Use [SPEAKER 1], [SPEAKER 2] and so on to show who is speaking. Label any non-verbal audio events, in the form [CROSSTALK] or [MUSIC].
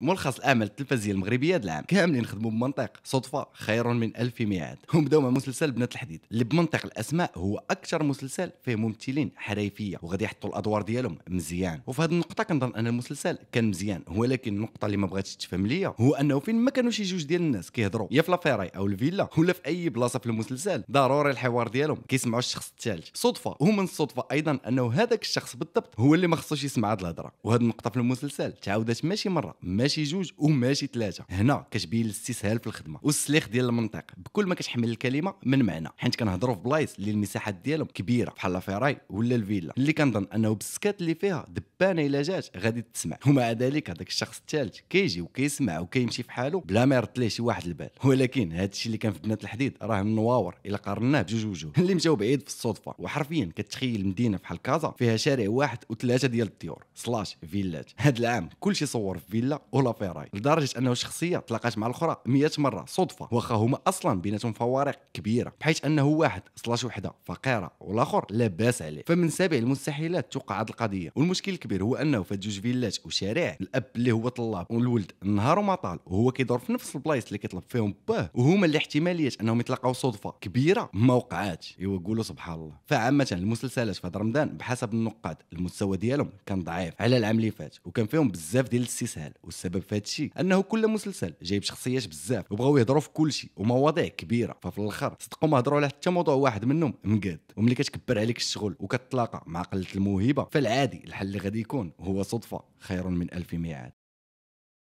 [SPEAKER 1] ملخص الاعمال التلفزيه المغربيه هذا العام كاملين خدموا بمنطق صدفه خير من الف ميعاد هم بداو مع مسلسل بنات الحديد اللي بمنطق الاسماء هو اكثر مسلسل فيه ممثلين حريفيه وغادي يحطوا الادوار ديالهم مزيان وفي هذه النقطه كنظن ان المسلسل كان مزيان ولكن النقطه اللي ما بغاتش تفهم ليا هو انه فين ما كانوا شي جوج ديال الناس كيهضروا يا في لافيراي او الفيلا ولا في اي بلاصه في المسلسل ضروري الحوار ديالهم كيسمعوا الشخص الثالث صدفه ومن الصدفه ايضا انه هذاك الشخص بالضبط هو اللي ما خصوش يسمع هذه الهضره وهذه النقطه في المسلسل تعاودت ماشي مره ماشي ماشي جوج وماشي ثلاثه هنا كتبين الاستسهال في الخدمه والسليخ ديال المنطق بكل ما كتحمل الكلمه من معنى حيت كنهضروا في بلايص اللي المساحات ديالهم كبيره بحال لافيراي ولا الفيلا اللي كنظن انه بالسكات اللي فيها دبانه الا جات غادي تسمع ومع ذلك هذاك الشخص الثالث كيجي وكيسمع وكيمشي في حاله بلا ما يرد ليه شي واحد البال ولكن هذا الشيء اللي كان في بنات الحديد راه نواور الا قارناه بجوج وجوه [LAUGHS] اللي مشاو بعيد في الصدفه وحرفيا كتخيل مدينه بحال كازا فيها شارع واحد وثلاثه ديال الديور سلاش فيلات هذا العام كلشي صور في فيلا ولا فيراي لدرجه انه الشخصيه تلاقات مع الاخرى 100 مره صدفه واخا هما اصلا بيناتهم فوارق كبيره بحيث انه واحد سلاش وحده فقيره والاخر لاباس عليه فمن سابع المستحيلات توقع هذه القضيه والمشكل الكبير هو انه في جوج فيلات وشارع الاب اللي هو طلاب والولد نهار وما طال وهو كيدور في نفس البلايص اللي كيطلب فيهم باه وهما اللي احتماليه انهم يتلاقاو صدفه كبيره ما وقعاتش ايوا قولوا سبحان الله فعامه المسلسلات في رمضان بحسب النقاد المستوى ديالهم كان ضعيف على العام اللي فات وكان فيهم بزاف ديال الاستسهال السبب في هذا الشيء انه كل مسلسل جايب شخصيات بزاف وبغاو يهضروا في كل شيء ومواضيع كبيره ففي الاخر صدقوا ما هضروا على حتى موضوع واحد منهم مقاد وملي كتكبر عليك الشغل وكتلاقى مع قله الموهبه فالعادي الحل اللي غادي يكون هو صدفه خير من الف ميعاد